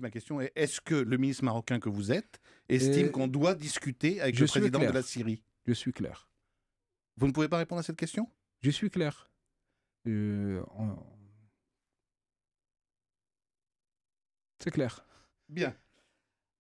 Ma question est est-ce que le ministre marocain que vous êtes estime qu'on doit discuter avec le président de la Syrie Je suis clair. Vous ne pouvez pas répondre à cette question Je suis clair. Euh, C'est clair. Bien.